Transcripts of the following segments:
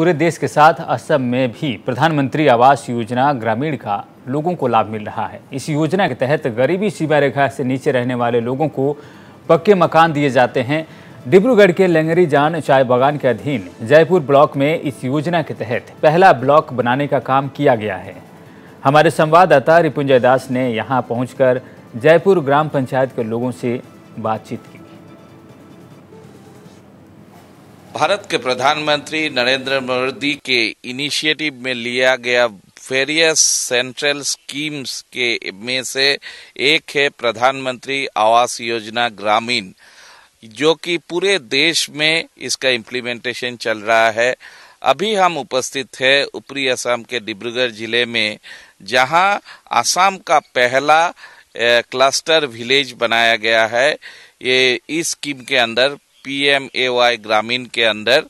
पूरे देश के साथ असम में भी प्रधानमंत्री आवास योजना ग्रामीण का लोगों को लाभ मिल रहा है इस योजना के तहत गरीबी सीमा रेखा से नीचे रहने वाले लोगों को पक्के मकान दिए जाते हैं डिब्रूगढ़ के लंगरी जान चाय बागान के अधीन जयपुर ब्लॉक में इस योजना के तहत पहला ब्लॉक बनाने का काम किया गया है हमारे संवाददाता रिपुंजय दास ने यहाँ पहुँच जयपुर ग्राम पंचायत के लोगों से बातचीत की भारत के प्रधानमंत्री नरेंद्र मोदी के इनिशिएटिव में लिया गया वेरियस सेंट्रल स्कीम्स के में से एक है प्रधानमंत्री आवास योजना ग्रामीण जो कि पूरे देश में इसका इम्प्लीमेंटेशन चल रहा है अभी हम उपस्थित है ऊपरी असम के डिब्रूगढ़ जिले में जहां असम का पहला क्लस्टर विलेज बनाया गया है ये इस स्कीम के अंदर पीएमएवाई ग्रामीण के अंदर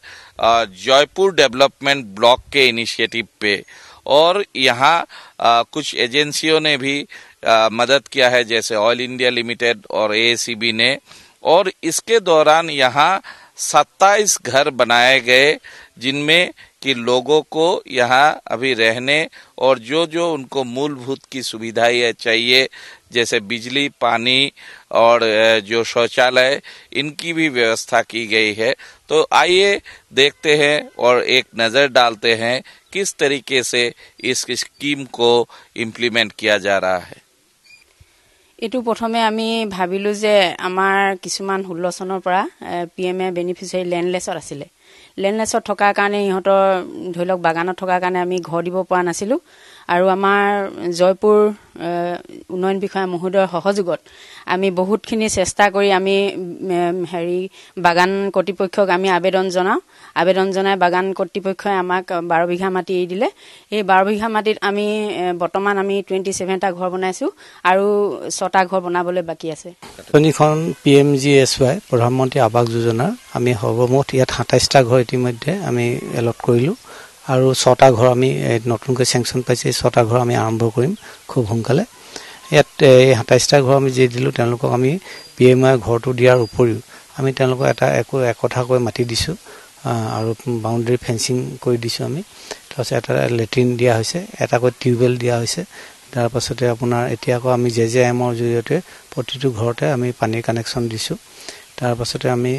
जयपुर डेवलपमेंट ब्लॉक के इनिशिएटिव पे और यहाँ कुछ एजेंसियों ने भी आ, मदद किया है जैसे ऑयल इंडिया लिमिटेड और ए ने और इसके दौरान यहाँ 27 घर बनाए गए जिनमें कि लोगों को यहाँ अभी रहने और जो जो उनको मूलभूत की सुविधाएं चाहिए जैसे बिजली पानी और जो शौचालय इनकी भी व्यवस्था की गई है तो आइए देखते हैं और एक नज़र डालते हैं किस तरीके से इस स्कीम को इम्प्लीमेंट किया जा रहा है এইটো প্ৰথমে আমি ভাবিলোঁ যে আমাৰ কিছুমান ষোল্ল চনৰ পৰা পি এম এ বেনিফিচিয়াৰী লেণ্ডলেছত আছিলে লেণ্ডলেছত থকাৰ কাৰণে ইহঁতৰ ধৰি লওক বাগানত থকাৰ কাৰণে আমি ঘৰ দিব পৰা নাছিলোঁ আৰু আমাৰ জয়পুৰ উন্নয়ন বিষয়া মহোদয়ৰ সহযোগত আমি বহুতখিনি চেষ্টা কৰি আমি হেৰি বাগান কৰ্তৃপক্ষক আমি আবেদন জনাওঁ আবেদন জনাই বাগান কৰ্তৃপক্ষই আমাক বাৰ বিঘা মাটি এৰি দিলে এই বাৰ বিঘা মাটিত আমি বৰ্তমান আমি টুৱেণ্টি ছেভেনটা ঘৰ বনাইছোঁ আৰু ছটা ঘৰ বনাবলৈ বাকী আছে আঁচনিখন P M G S Y প্ৰধানমন্ত্ৰী আৱাস যোজনাৰ আমি সৰ্বমুঠ ইয়াত সাতাইছটা ঘৰ ইতিমধ্যে আমি এলট কৰিলোঁ আৰু ছটা ঘৰ আমি নতুনকৈ চেংচন পাইছোঁ এই ছটা ঘৰ আমি আৰম্ভ কৰিম খুব সোনকালে ইয়াত এই সাতাইছটা ঘৰ আমি যি দিলোঁ তেওঁলোকক আমি পি এম আই ঘৰটো দিয়াৰ উপৰিও আমি তেওঁলোকক এটা একো একঠাকৈ মাতি দিছোঁ আৰু বাউণ্ডেৰী ফেঞ্চিং কৰি দিছোঁ আমি তাৰপাছত এটা লেট্ৰিন দিয়া হৈছে এটাকৈ টিউবৱেল দিয়া হৈছে তাৰপাছতে আপোনাৰ এতিয়া আকৌ আমি জে জে এমৰ জৰিয়তে প্ৰতিটো ঘৰতে আমি পানীৰ কানেকশ্যন দিছোঁ তাৰপাছতে আমি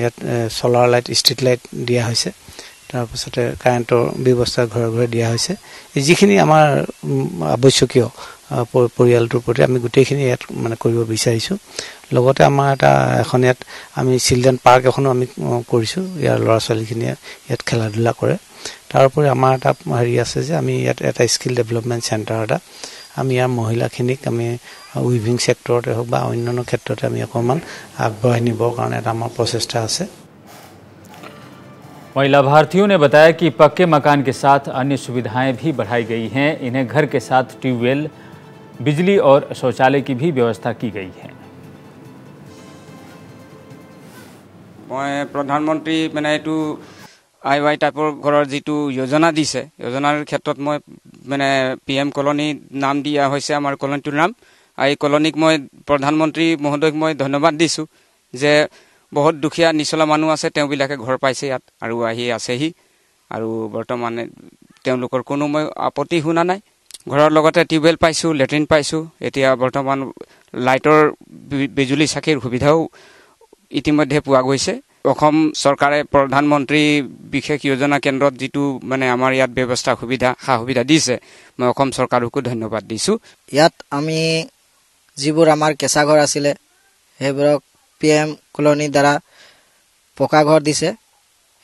ইয়াত ছ'লাৰ লাইট ষ্ট্ৰীট লাইট দিয়া হৈছে তাৰপিছতে কাৰেণ্টৰ ব্যৱস্থা ঘৰে ঘৰে দিয়া হৈছে যিখিনি আমাৰ আৱশ্যকীয় পৰিয়ালটোৰ প্ৰতি আমি গোটেইখিনি ইয়াত মানে কৰিব বিচাৰিছোঁ লগতে আমাৰ এটা এখন ইয়াত আমি চিলড্ৰেন পাৰ্ক এখনো আমি কৰিছোঁ ইয়াৰ ল'ৰা ছোৱালীখিনিয়ে ইয়াত খেলা ধূলা কৰে তাৰোপৰি আমাৰ এটা হেৰি আছে যে আমি ইয়াত এটা স্কিল ডেভেলপমেণ্ট চেণ্টাৰ এটা আমি ইয়াৰ মহিলাখিনিক আমি উইভিং ছেক্টৰতে হওক বা অন্যান্য ক্ষেত্ৰতে আমি অকণমান আগবঢ়াই নিবৰ কাৰণে এটা আমাৰ প্ৰচেষ্টা আছে वहीं लाभार्थियों ने बताया कि पक्के मकान के साथ अन्य सुविधाएं भी बढ़ाई गई हैं इन्हें घर के साथ ट्यूबवेल बिजली और शौचालय की भी व्यवस्था की गई है मैं प्रधानमंत्री मैंने यू आई वाई टाइप घर जी योजना दी से योजनार क्षेत्र मैं मैंने पी एम कलनी नाम दिया कलनी नाम आई कलनीक मैं प्रधानमंत्री महोदय मैं धन्यवाद दीसूँ जे বহুত দুখীয়া নিচলা মানুহ আছে তেওঁবিলাকে ঘৰ পাইছে ইয়াত আৰু আহি আছেহি আৰু বৰ্তমানে তেওঁলোকৰ কোনো মই আপত্তি শুনা নাই ঘৰৰ লগতে টিউবৱেল পাইছোঁ লেট্ৰিন পাইছোঁ এতিয়া বৰ্তমান লাইটৰ বিজুলী চাকিৰ সুবিধাও ইতিমধ্যে পোৱা গৈছে অসম চৰকাৰে প্ৰধানমন্ত্ৰী বিশেষ যোজনা কেন্দ্ৰত যিটো মানে আমাৰ ইয়াত ব্যৱস্থা সুবিধা সা সুবিধা দিছে মই অসম চৰকাৰকো ধন্যবাদ দিছোঁ ইয়াত আমি যিবোৰ আমাৰ কেঁচা ঘৰ আছিলে সেইবোৰক পি এম কলনীৰ দ্বাৰা পকাঘৰ দিছে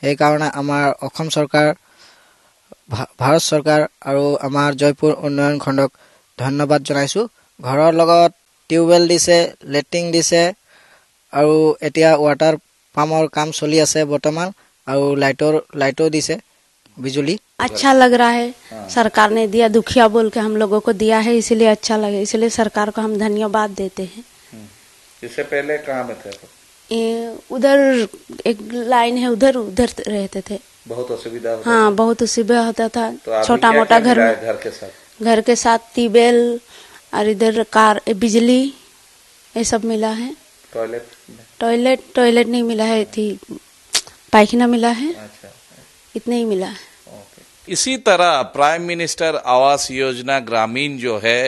সেইকাৰণে আমাৰ অসম চৰকাৰ ভাৰত চৰকাৰ আৰু আমাৰ জয়পুৰ উন্নয়ন খণ্ডক ধন্যবাদ জনাইছোঁ ঘৰৰ লগত টিউবৱেল দিছে লেট্ৰিন দিছে আৰু এতিয়া ৱাটাৰ পাম্পৰ কাম চলি আছে বৰ্তমান আৰু লাইটৰ লাইটো দিছে बिजली अच्छा लग रहा है हाँ। सरकार ने दिया दुखिया बोल के हम लोगों को दिया है इसलिए अच्छा लगे इसलिए सरकार को हम धन्यवाद देते हैं इससे पहले कहाँ में थे ए, उधर एक लाइन है उधर उधर रहते थे बहुत असुविधा होता हाँ बहुत असुविधा होता था तो छोटा मोटा घर में घर के साथ घर के साथ ट्यूबवेल और इधर कार बिजली ये सब मिला है टॉयलेट टॉयलेट टॉयलेट नहीं मिला है थी पायखाना मिला है अच्छा, इतने ही मिला है इसी तरह प्राइम मिनिस्टर आवास योजना ग्रामीण जो है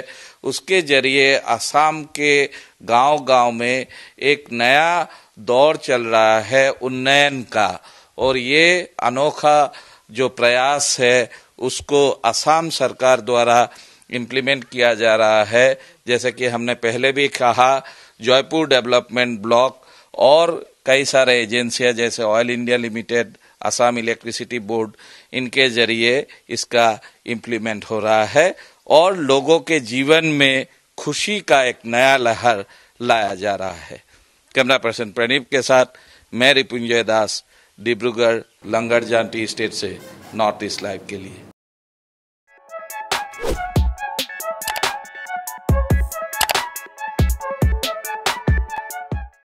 उसके जरिए असम के गांव-गांव में एक नया दौर चल रहा है उन्नयन का और ये अनोखा जो प्रयास है उसको असम सरकार द्वारा इम्प्लीमेंट किया जा रहा है जैसे कि हमने पहले भी कहा जयपुर डेवलपमेंट ब्लॉक और कई सारे एजेंसियां जैसे oil India limited Assam electricity board इनके जरिए इसका इम्प्लीमेंट हो रहा है और लोगों के जीवन में खुशी का एक नया लहर लाया जा रहा है कैमरा पर्सन प्रणीप के साथ मैं रिपुंजय दास डिब्रूगढ़ लंगर जांटी स्टेट से नॉर्थ ईस्ट लाइव के लिए